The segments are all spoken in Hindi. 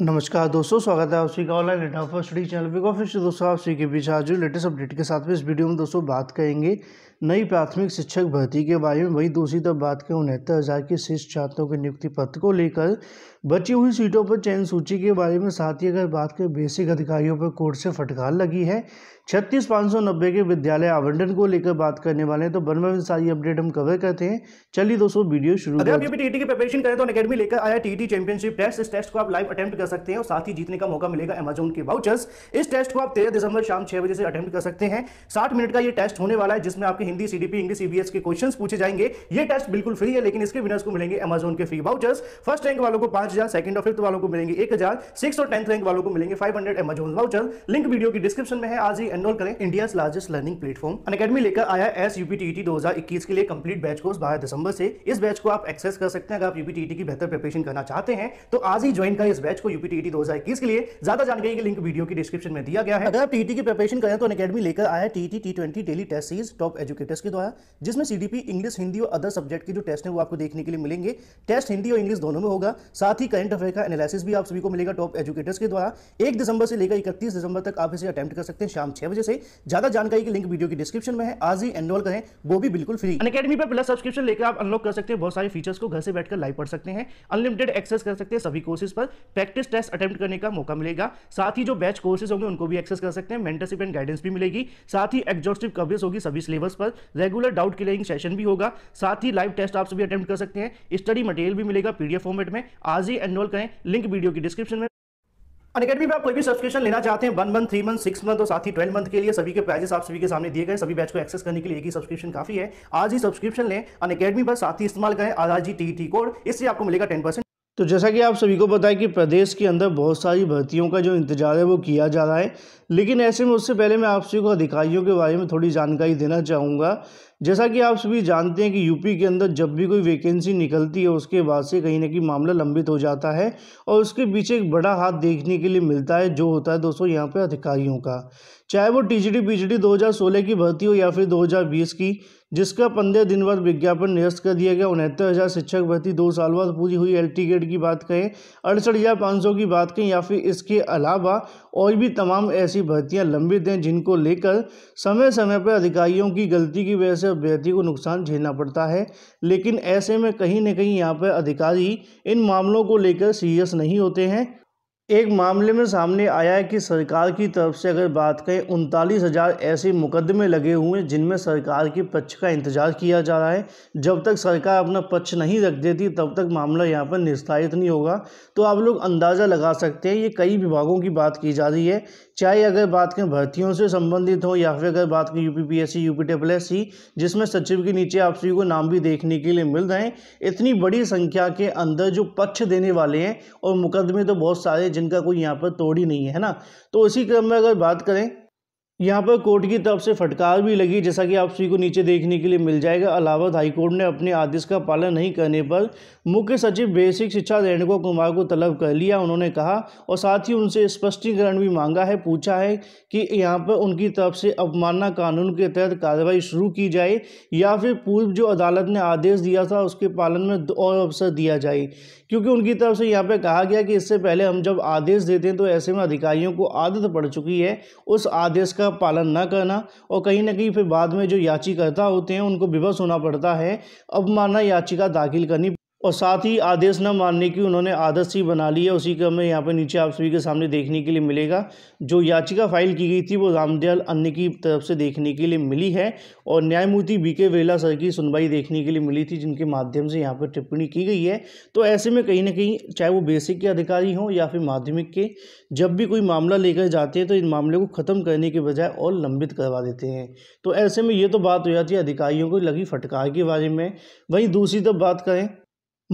नमस्कार दोस्तों स्वागत है आप सभी का online data for study channel पे ऑफिस दोस्तों आप सभी के बीच आज लेटेस्ट अपडेट के साथ में इस वीडियो में दोस्तों बात करेंगे नई प्राथमिक शिक्षक भर्ती के बारे में वही दूसरी तरफ बात करें उनहत्तर हज़ार के शीर्ष छात्रों के नियुक्ति पत्र को लेकर बची हुई सीटों पर चयन सूची के बारे में साथ ही अगर बात करें बेसिक अधिकारियों पर कोर्ट से फटकार लगी है छत्तीस पाँच सौ नब्बे के विद्यालय आवंटन को लेकर बात करने वाले हैं तो बनवा में सारी अपडेट हम कवर करते हैं चलिए दोस्तों वीडियो शुरू अगर आप टीटी की प्रिपरेशन करें तो अकेडमी लेकर आया टीटी चैंपियनशिप टेस्ट इस टेस्ट को आप लाइव अटेम्प्ट कर सकते हैं और साथ ही जीतने का मौका मिलेगा अमेजोन के वाउचर्स इस टेस्ट को आप तेरह दिसंबर शाम छह बजे से अटेम्प्ट कर सकते हैं साठ मिनट का ये टेस्ट होने वाला है जिसमें आपके हिंदी सी इंग्लिश सीबीएस के क्वेश्चन पूछे जाएंगे ये टेस्ट बिल्कुल फ्री है लेकिन इसके विनर्स को मिलेंगे अमेजोन के फ्री वाउचर्स फर्स्ट रैंक वालों को पांच हजार सेकंड और फिफ्थ वालों को मिलेंगे एक हजार सिक्स और टेंथ रैंक वालों को मिलेंगे five hundred Amazon voucher link video की डिस्क्रिप्शन में है आज ही एनरोल करें India largest learning platform academy लेकर आया एस यूपीटीटी e दो हजार इक्कीस के लिए कंप्लीट बैच कोर्स बारह दिसंबर से इस बैच को आप एक्सेस कर सकते हैं अगर आप यूपीटीटी e की बेहतर प्रिपरेशन करना चाहते हैं तो आज ही ज्वाइन करें इस बैच को यूपीटीटी e दो के लिए ज्यादा जानकारी के लिंक वीडियो की डिस्क्रिप्शन में दिया गया है अगर आप टीटी की प्रिपरेशन करें तो अकेडमी लेकर आया TT T twenty daily test series top educators के द्वारा जिसमें सीडीपी इंग्लिश हिंदी और अदर सब्जेक्ट के जो टेस्ट है वो आपको देखने के लिए मिलेंगे टेस्ट हिंदी और इंग्लिश दोनों में होगा साथ साथ ही करंट अफेयर का एनालिसिस भी आप सभी को मिलेगा टॉप एजुकेटर्स के द्वारा एक दिसंबर से लेकर इकतीस दिसंबर तक आप इसे अटेम्प्ट कर सकते हैं शाम छह बजे से ज्यादा जानकारी की लिंक वीडियो की डिस्क्रिप्शन में है आज ही एनरोल करें वो भी बिल्कुल फ्री अकेडमी पर प्लस सब्सक्रिप्शन लेकर आप अनलॉक कर सकते हैं बहुत सारे फीचर्स को घर से बैठकर लाइव पढ़ सकते हैं अनलिमिटेड एक्सेस कर सकते हैं सभी कोर्सेज पर प्रैक्टिस टेस्ट अटेम्प्ट करने का मौका मिलेगा साथ ही जो बैच कोर्सेज होंगे उनको भी एक्सेस कर सकते हैं मेंटरशिप एंड गाइडेंस भी मिलेगी साथ ही एग्जॉस्टिव कवरेज होगी सभी सिलेबस पर रेगुलर डाउट क्लियरिंग सेशन भी होगा साथ ही लाइव टेस्ट आप सभी अटेम्प्ट कर सकते हैं स्टडी मटेरियल भी मिलेगा पीडीएफ फॉर्मेट में आज जल्दी एनरोल करें लिंक वीडियो की डिस्क्रिप्शन में अनकेडमी में आप कोई भी सब्सक्रिप्शन लेना चाहते हैं one month three month six month और साथ ही ट्वेल्व मंथ के लिए सभी के प्राइजेस आप सभी के सामने दिए गए सभी बैच को एक्सेस करने के लिए एक ही सब्सक्रिप्शन काफी है आज ही सब्सक्रिप्शन लें अनकेडमी पर साथ ही इस्तेमाल करें R G T T code इससे आपको मिलेगा टेन परसेंट तो जैसा कि आप सभी को पता है कि प्रदेश के अंदर बहुत सारी भर्तियों का जो इंतजार है वो किया जा रहा है लेकिन ऐसे में उससे पहले मैं आप सभी को अधिकारियों के बारे में थोड़ी जानकारी देना चाहूँगा जैसा कि आप सभी जानते हैं कि यूपी के अंदर जब भी कोई वैकेंसी निकलती है उसके बाद से कहीं ना कहीं मामला लंबित हो जाता है और उसके पीछे एक बड़ा हाथ देखने के लिए मिलता है जो होता है दोस्तों यहाँ पे अधिकारियों का चाहे वो टीजीटी पीजीटी 2016 की भर्ती हो या फिर 2020 की जिसका पंद्रह दिन बाद विज्ञापन निरस्त कर दिया गया उनहत्तर हज़ार शिक्षक भर्ती दो साल बाद पूरी हुई एल गेट की बात कहें अड़सठ हज़ार पाँच सौ की बात कहें या फिर इसके अलावा और भी तमाम ऐसी भर्तियां लंबित हैं जिनको लेकर समय समय पर अधिकारियों की गलती की वजह से अभ्यर्थी को नुकसान झेलना पड़ता है लेकिन ऐसे में कहीं न कहीं यहाँ पर अधिकारी इन मामलों को लेकर सीरियस नहीं होते हैं एक मामले में सामने आया है कि सरकार की तरफ से अगर बात करें उनतालीस हज़ार ऐसे मुकदमे लगे हुए हैं जिनमें सरकार के पक्ष का इंतज़ार किया जा रहा है जब तक सरकार अपना पक्ष नहीं रख देती तब तक मामला यहाँ पर निस्तारित नहीं होगा तो आप लोग अंदाज़ा लगा सकते हैं ये कई विभागों की बात की जा रही है चाहे अगर बात करें भर्तियों से संबंधित हो या फिर अगर बात करें U P P S C U P S C जिसमें सचिव के नीचे आप सभी को नाम भी देखने के लिए मिल रहे हैं इतनी बड़ी संख्या के अंदर जो पक्ष देने वाले हैं और मुकदमे तो बहुत सारे जिनका कोई यहाँ पर तोड़ ही नहीं है ना तो इसी क्रम में अगर बात करें यहाँ पर कोर्ट की तरफ से फटकार भी लगी जैसा कि आप सभी को नीचे देखने के लिए मिल जाएगा हाई हाईकोर्ट ने अपने आदेश का पालन नहीं करने पर मुख्य सचिव बेसिक शिक्षा रेणुका कुमार को तलब कर लिया उन्होंने कहा और साथ ही उनसे स्पष्टीकरण भी मांगा है पूछा है कि यहाँ पर उनकी तरफ से अवमानना कानून के तहत कार्रवाई शुरू की जाए या फिर पूर्व जो अदालत ने आदेश दिया था उसके पालन में और अवसर दिया जाए क्योंकि उनकी तरफ से यहाँ पे कहा गया कि इससे पहले हम जब आदेश देते हैं तो ऐसे में अधिकारियों को आदत पड़ चुकी है उस आदेश का पालन न करना और कहीं ना कहीं फिर बाद में जो याचिकाता होते हैं उनको विवश होना पड़ता है अब माना याचिका दाखिल करनी और साथ ही आदेश न मानने की उन्होंने आदत सी बना ली है उसी का हमें यहाँ पर नीचे आप सभी के सामने देखने के लिए मिलेगा जो याचिका फाइल की गई थी वो रामदयाल अन्य की तरफ से देखने के लिए मिली है और न्यायमूर्ति बी के वेला सर की सुनवाई देखने के लिए मिली थी जिनके माध्यम से यहाँ पर टिप्पणी की गई है तो ऐसे में कहीं ना कहीं चाहे वो बेसिक के अधिकारी हों या फिर माध्यमिक के जब भी कोई मामला लेकर जाते हैं तो इन मामले को ख़त्म करने के बजाय और लंबित करवा देते हैं तो ऐसे में ये तो बात हो जाती है अधिकारियों को लगी फटकार के बारे में वहीं दूसरी तरफ बात करें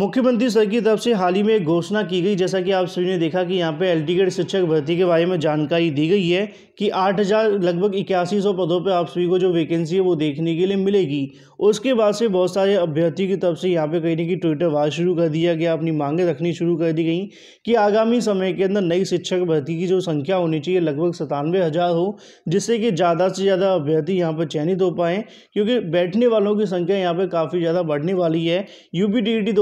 मुख्यमंत्री सर की तरफ से हाल ही में घोषणा की गई जैसा कि आप सभी ने देखा कि यहाँ पे एलटीगेट शिक्षक भर्ती के बारे में जानकारी दी गई है कि आठ हज़ार लगभग इक्यासी सौ पदों पे आप सभी को जो वैकेंसी है वो देखने के लिए मिलेगी उसके बाद से बहुत सारे अभ्यर्थी की तरफ से यहाँ पे कहीं ना कहीं ट्विटर वार शुरू कर दिया गया अपनी मांगें रखनी शुरू कर दी गई कि आगामी समय के अंदर नई शिक्षक भर्ती की जो संख्या होनी चाहिए लगभग सतानवे हज़ार हो जिससे कि ज़्यादा से ज़्यादा अभ्यर्थी यहाँ पर चयनित हो पाए क्योंकि बैठने वालों की संख्या यहाँ पर काफ़ी ज़्यादा बढ़ने वाली है यू पी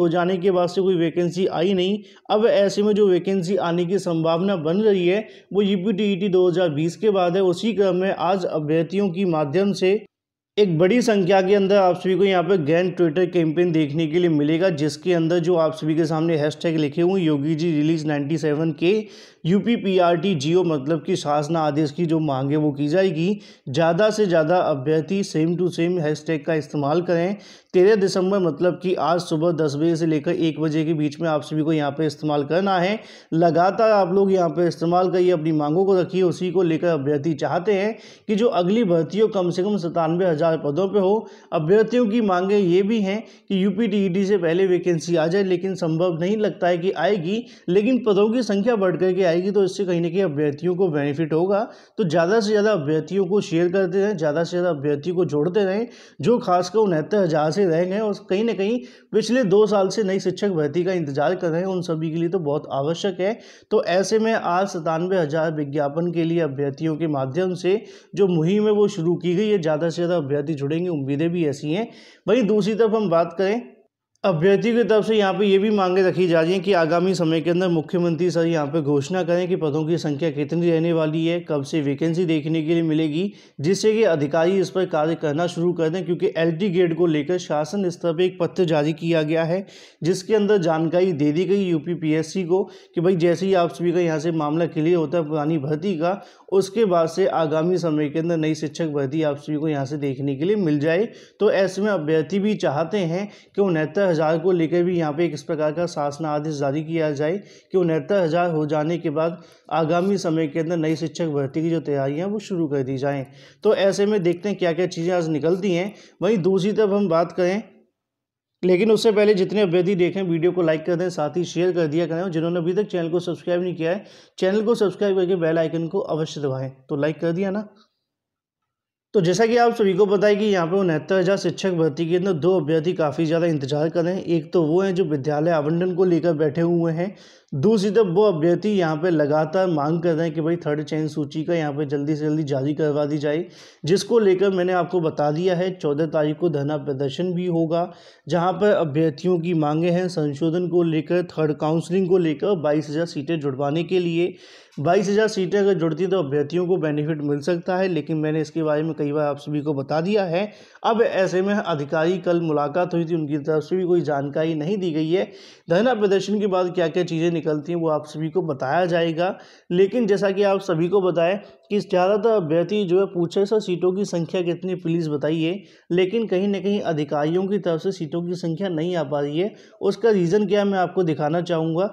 हो जाने के बाद से कोई वैकेंसी आई नहीं अब ऐसे में जो वैकेंसी आने की संभावना बन रही है वो यू पी 2020 के बाद है उसी क्रम में आज अभ्यर्थियों की माध्यम से एक बड़ी संख्या के अंदर आप सभी को यहाँ पर गैन ट्विटर कैंपेन देखने के लिए मिलेगा जिसके अंदर जो आप सभी के सामने हैशटैग लिखे हुए योगी जी रिलीज 97 के यूपीपीआरटी जीओ मतलब कि शासना आदेश की जो मांगे वो की जाएगी ज़्यादा से ज़्यादा अभ्यर्थी सेम टू सेम हैशटैग का इस्तेमाल करें तेरह दिसंबर मतलब कि आज सुबह दस बजे से लेकर एक बजे के बीच में आप सभी को यहाँ पे इस्तेमाल करना है लगातार आप लोग यहाँ पे इस्तेमाल करिए अपनी मांगों को रखिए उसी को लेकर अभ्यर्थी चाहते हैं कि जो अगली भर्ती हो कम से कम सतानवे हज़ार पदों पर हो अभ्यर्थियों की मांगें ये भी हैं कि यू पी e से पहले वैकेंसी आ जाए लेकिन संभव नहीं लगता है कि आएगी लेकिन पदों की संख्या बढ़ करके आएगी तो इससे कहीं ना कहीं अभ्यर्थियों को बेनिफिट होगा तो ज़्यादा से ज़्यादा अभ्यर्थियों को शेयर करते रहें ज़्यादा से ज़्यादा अभ्यर्थियों को जोड़ते रहें जो खासकर उनहत्तर हज़ार से से रह गए और कहीं ना कहीं पिछले दो साल से नई शिक्षक भर्ती का इंतजार कर रहे हैं उन सभी के लिए तो बहुत आवश्यक है तो ऐसे में आज सतानवे हज़ार विज्ञापन के लिए अभ्यर्थियों के माध्यम से जो मुहिम है वो शुरू की गई है ज़्यादा से ज़्यादा अभ्यर्थी जुड़ेंगे उम्मीदें भी ऐसी हैं वहीं दूसरी तरफ हम बात करें अभ्यर्थी की तरफ से यहाँ पे ये भी मांगे रखी जा रही हैं कि आगामी समय के अंदर मुख्यमंत्री सर यहाँ पे घोषणा करें कि पदों की संख्या कितनी रहने वाली है कब से वैकेंसी देखने के लिए मिलेगी जिससे कि अधिकारी इस पर कार्य करना शुरू कर दें क्योंकि एलटी गेट को लेकर शासन स्तर पर एक पत्र जारी किया गया है जिसके अंदर जानकारी दे दी गई सी को कि भाई जैसे ही आप सभी का यहाँ से मामला क्लियर होता है पुरानी भर्ती का उसके बाद से आगामी समय के अंदर नई शिक्षक भर्ती आप सभी को यहाँ से देखने के लिए मिल जाए तो ऐसे में अभ्यर्थी भी चाहते हैं कि उनहत्तर हज़ार को लेकर भी यहाँ पे एक इस प्रकार का शासन आदेश जारी किया जाए कि उनहत्तर हज़ार हो जाने के बाद आगामी समय के अंदर नई शिक्षक भर्ती की जो तैयारियाँ वो शुरू कर दी जाएँ तो ऐसे में देखते हैं क्या क्या चीज़ें आज निकलती हैं वहीं दूसरी तरफ हम बात करें लेकिन उससे पहले जितने अभ्यर्थी देखें वीडियो को लाइक कर दें साथ ही शेयर कर दिया करें जिन्होंने अभी तक चैनल को सब्सक्राइब नहीं किया है चैनल को सब्सक्राइब करके बेल आइकन को अवश्य दबाएं तो लाइक कर दिया ना तो जैसा कि आप सभी को पता है कि यहाँ पे उनहत्तर हज़ार शिक्षक भर्ती के अंदर दो अभ्यर्थी काफ़ी ज़्यादा इंतजार कर रहे हैं एक तो वो हैं जो विद्यालय आवंटन को लेकर बैठे हुए हैं दूसरी तरफ वो अभ्यर्थी यहाँ पे लगातार मांग कर रहे हैं कि भाई थर्ड चयन सूची का यहाँ पे जल्दी से जल्दी जारी करवा दी जाए जिसको लेकर मैंने आपको बता दिया है चौदह तारीख को धरना प्रदर्शन भी होगा जहाँ पर अभ्यर्थियों की मांगे हैं संशोधन को लेकर थर्ड काउंसलिंग को लेकर बाईस हज़ार सीटें जुड़वाने के लिए बाईस हज़ार सीटें अगर जुड़ती तो अभ्यर्थियों को बेनिफिट मिल सकता है लेकिन मैंने इसके बारे में कई बार आप सभी को बता दिया है अब ऐसे में अधिकारी कल मुलाकात हुई थी उनकी तरफ से भी कोई जानकारी नहीं दी गई है धरना प्रदर्शन के बाद क्या क्या चीज़ें निकलती हैं वो आप सभी को बताया जाएगा लेकिन जैसा कि आप सभी को बताएं कि ज़्यादातर अभ्यर्थी जो है पूछे सर सीटों की संख्या कितनी प्लीज़ बताइए लेकिन कहीं ना कहीं अधिकारियों की तरफ से सीटों की संख्या नहीं आ पा रही है उसका रीज़न क्या मैं आपको दिखाना चाहूँगा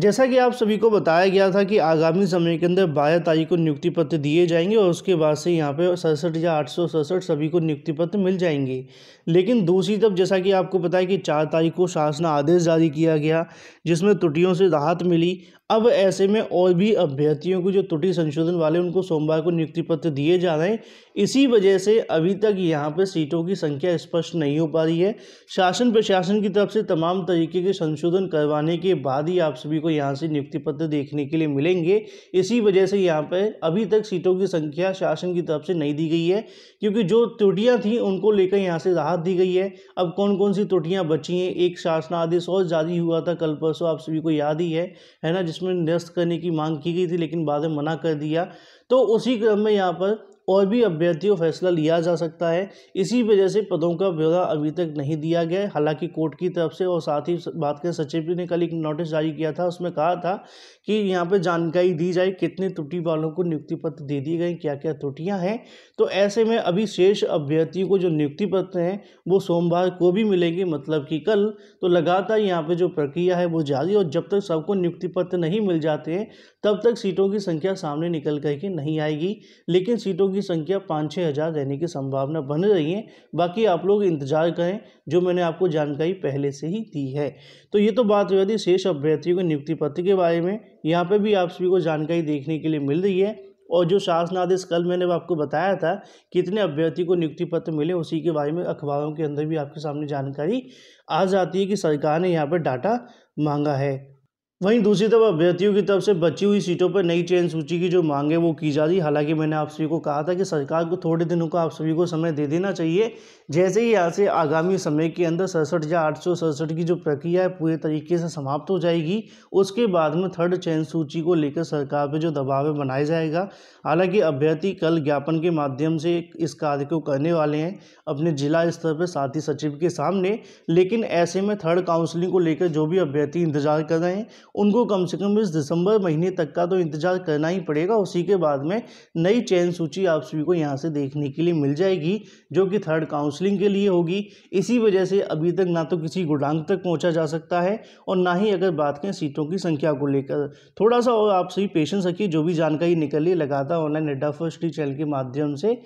जैसा कि आप सभी को बताया गया था कि आगामी समय के अंदर बारह तारीख को नियुक्ति पत्र दिए जाएंगे और उसके बाद से यहाँ पे सड़सठ या आठ सौ सड़सठ सभी को नियुक्ति पत्र मिल जाएंगे लेकिन दूसरी तरफ जैसा कि आपको पता है कि चार तारीख को शासन आदेश जारी किया गया जिसमें त्रुटियों से राहत मिली अब ऐसे में और भी अभ्यर्थियों को जो त्रुटि संशोधन वाले उनको सोमवार को नियुक्ति पत्र दिए जा रहे हैं इसी वजह से अभी तक यहाँ पर सीटों की संख्या स्पष्ट नहीं हो पा रही है शासन प्रशासन की तरफ से तमाम तरीके के संशोधन करवाने के बाद ही आप सभी को यहाँ से नियुक्ति पत्र देखने के लिए मिलेंगे इसी वजह से यहाँ पर अभी तक सीटों की संख्या शासन की तरफ से नहीं दी गई है क्योंकि जो त्रुटियाँ थी उनको लेकर यहाँ से राहत दी गई है अब कौन कौन सी त्रुटियाँ बची हैं एक शासनादेश और जारी हुआ था कल परसों आप सभी को याद ही है है ना इसमें निरस्त करने की मांग की गई थी लेकिन बाद में मना कर दिया तो उसी क्रम में यहाँ पर और भी अभ्यर्थियों फैसला लिया जा सकता है इसी वजह से पदों का ब्यौरा अभी तक नहीं दिया गया हालांकि कोर्ट की तरफ से और साथ ही बात करें सचिव ने कल एक नोटिस जारी किया था उसमें कहा था कि यहाँ पर जानकारी दी जाए कितने त्रुटि वालों को नियुक्ति पत्र दे दिए गए क्या क्या त्रुटियाँ हैं तो ऐसे में अभी शेष अभ्यर्थियों को जो नियुक्ति पत्र हैं वो सोमवार को भी मिलेंगे मतलब कि कल तो लगातार यहाँ पर जो प्रक्रिया है वो जारी और जब तक सबको नियुक्ति पत्र नहीं मिल जाते हैं तब तक सीटों की संख्या सामने निकल करके नहीं आएगी लेकिन सीटों की संख्या पाँच छः हज़ार रहने की संभावना बन रही है बाकी आप लोग इंतजार करें जो मैंने आपको जानकारी पहले से ही दी है तो ये तो बात थी शेष अभ्यर्थियों के नियुक्ति पत्र के बारे में यहाँ पर भी आप सभी को जानकारी देखने के लिए मिल रही है और जो शासनादेश कल मैंने आपको बताया था कितने अभ्यर्थी को नियुक्ति पत्र मिले उसी के बारे में अखबारों के अंदर भी आपके सामने जानकारी आ जाती है कि सरकार ने यहाँ पर डाटा मांगा है वहीं दूसरी तरफ अभ्यर्थियों की तरफ से बची हुई सीटों पर नई चयन सूची की जो मांग है वो की जा रही हालांकि मैंने आप सभी को कहा था कि सरकार को थोड़े दिनों का आप सभी को समय दे देना चाहिए जैसे ही यहाँ से आगामी समय के अंदर सड़सठ या आठ की जो प्रक्रिया है पूरे तरीके से समाप्त हो जाएगी उसके बाद में थर्ड चयन सूची को लेकर सरकार पर जो दबाव है बनाया जाएगा हालांकि अभ्यर्थी कल ज्ञापन के माध्यम से इस कार्य को करने वाले हैं अपने जिला स्तर पर साथी सचिव के सामने लेकिन ऐसे में थर्ड काउंसिलिंग को लेकर जो भी अभ्यर्थी इंतजार कर रहे हैं उनको कम से कम इस दिसंबर महीने तक का तो इंतज़ार करना ही पड़ेगा उसी के बाद में नई चयन सूची आप सभी को यहाँ से देखने के लिए मिल जाएगी जो कि थर्ड काउंसलिंग के लिए होगी इसी वजह से अभी तक ना तो किसी गुडांग तक पहुँचा जा सकता है और ना ही अगर बात करें सीटों की संख्या को लेकर थोड़ा सा और आप सभी पेशेंस रखिए जो भी जानकारी निकलिए लगातार ऑनलाइन अड्डा फर्स्ट चैनल के माध्यम से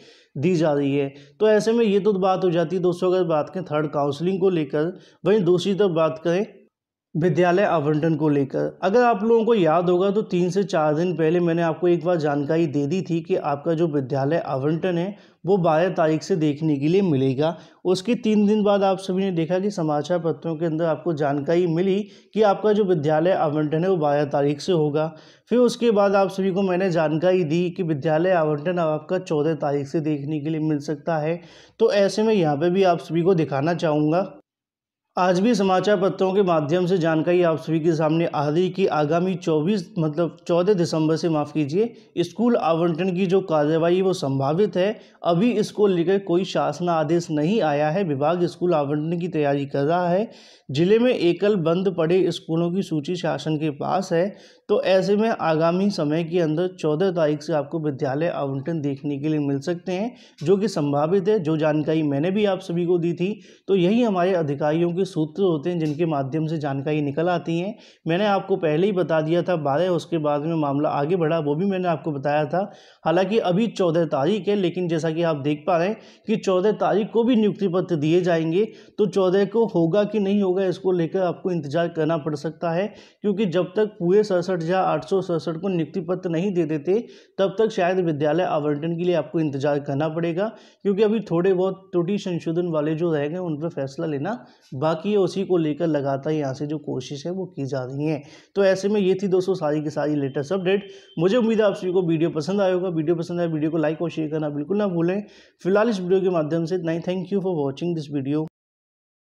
दी जा रही है तो ऐसे में ये तो बात हो जाती है दोस्तों अगर बात करें थर्ड काउंसलिंग को लेकर वहीं दूसरी तरफ बात करें विद्यालय आवंटन को लेकर अगर आप लोगों को याद होगा तो तीन से चार दिन पहले मैंने आपको एक बार जानकारी दे दी थी कि आपका जो विद्यालय आवंटन है वो बारह तारीख से देखने के लिए मिलेगा उसके तीन दिन बाद आप सभी ने देखा कि समाचार पत्रों के अंदर आपको जानकारी मिली कि आपका जो विद्यालय आवंटन है वो बारह तारीख से होगा फिर उसके बाद आप सभी को मैंने जानकारी दी कि विद्यालय आवंटन अब आपका चौदह तारीख से देखने के लिए मिल सकता है तो ऐसे में यहाँ पर भी आप सभी को दिखाना चाहूँगा आज भी समाचार पत्रों के माध्यम से जानकारी आप सभी के सामने आ रही कि आगामी 24 मतलब 14 दिसंबर से माफ़ कीजिए स्कूल आवंटन की जो कार्यवाही वो संभावित है अभी इसको लेकर कोई शासन आदेश नहीं आया है विभाग स्कूल आवंटन की तैयारी कर रहा है जिले में एकल बंद पड़े स्कूलों की सूची शासन के पास है तो ऐसे में आगामी समय के अंदर चौदह तारीख से आपको विद्यालय आवंटन देखने के लिए मिल सकते हैं जो कि संभावित है जो जानकारी मैंने भी आप सभी को दी थी तो यही हमारे अधिकारियों के सूत्र होते हैं जिनके माध्यम से जानकारी निकल आती है मैंने आपको पहले ही बता दिया था बारह उसके बाद में मामला आगे बढ़ा वो भी मैंने आपको बताया था हालांकि अभी चौदह तारीख है लेकिन जैसा कि आप देख पा रहे हैं कि चौदह तारीख को भी नियुक्ति पत्र दिए जाएंगे तो चौदह को होगा कि नहीं होगा इसको लेकर आपको इंतजार करना पड़ सकता है क्योंकि जब तक पूरे सड़सठ सड़सठ या आठ को नियुक्ति पत्र नहीं दे देते तब तक शायद विद्यालय आवंटन के लिए आपको इंतजार करना पड़ेगा क्योंकि अभी थोड़े बहुत त्रुटि संशोधन वाले जो रह गए उन पर फैसला लेना बाकी है उसी को लेकर लगातार यहाँ से जो कोशिश है वो की जा रही है तो ऐसे में ये थी दोस्तों सारी की सारी लेटेस्ट अपडेट मुझे उम्मीद है आप सभी को वीडियो पसंद आए होगा वीडियो पसंद आए वीडियो को लाइक और शेयर करना बिल्कुल ना भूलें फिलहाल इस वीडियो के माध्यम से नहीं thank you for watching this video